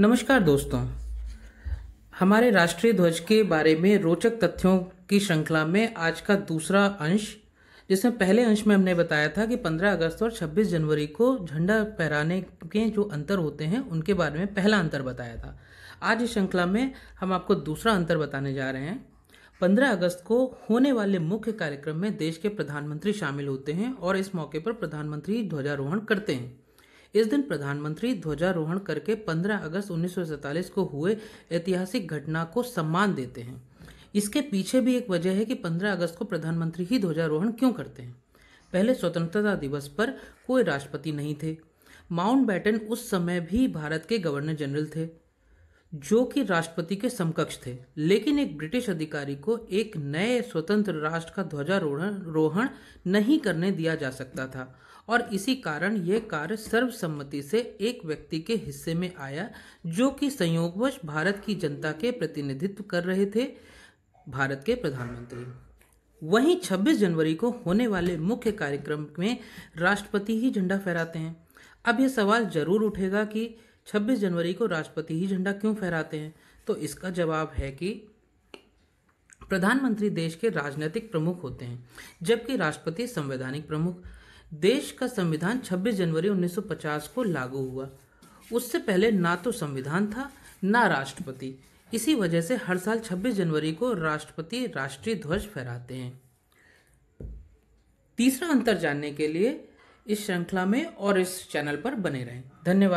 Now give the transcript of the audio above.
नमस्कार दोस्तों हमारे राष्ट्रीय ध्वज के बारे में रोचक तथ्यों की श्रृंखला में आज का दूसरा अंश जिसमें पहले अंश में हमने बताया था कि 15 अगस्त और 26 जनवरी को झंडा फहराने के जो अंतर होते हैं उनके बारे में पहला अंतर बताया था आज इस श्रृंखला में हम आपको दूसरा अंतर बताने जा रहे हैं 15 अगस्त को होने वाले मुख्य कार्यक्रम में देश के प्रधानमंत्री शामिल होते हैं और इस मौके पर प्रधानमंत्री ध्वजारोहण करते हैं इस दिन प्रधानमंत्री ध्वजारोहण करके 15 अगस्त उन्नीस को हुए ऐतिहासिक घटना को सम्मान देते हैं इसके पीछे भी एक वजह है कि 15 अगस्त को प्रधानमंत्री ही ध्वजारोहण क्यों करते हैं पहले स्वतंत्रता दिवस पर कोई राष्ट्रपति नहीं थे माउंट बैटन उस समय भी भारत के गवर्नर जनरल थे जो कि राष्ट्रपति के समकक्ष थे लेकिन एक ब्रिटिश अधिकारी को एक नए स्वतंत्र राष्ट्र का ध्वजारोहण रोहण नहीं करने दिया जा सकता था और इसी कारण यह कार्य सर्वसम्मति से एक व्यक्ति के हिस्से में आया जो कि संयोगवश भारत की जनता के प्रतिनिधित्व कर रहे थे भारत के प्रधानमंत्री वहीं 26 जनवरी को होने वाले मुख्य कार्यक्रम में राष्ट्रपति ही झंडा फहराते हैं अब यह सवाल जरूर उठेगा कि 26 जनवरी को राष्ट्रपति ही झंडा क्यों फहराते हैं तो इसका जवाब है कि प्रधानमंत्री देश के राजनीतिक प्रमुख होते हैं जबकि राष्ट्रपति संवैधानिक प्रमुख देश का संविधान 26 जनवरी 1950 को लागू हुआ उससे पहले ना तो संविधान था ना राष्ट्रपति इसी वजह से हर साल 26 जनवरी को राष्ट्रपति राष्ट्रीय ध्वज फहराते हैं तीसरा अंतर जानने के लिए इस श्रृंखला में और इस चैनल पर बने रहें धन्यवाद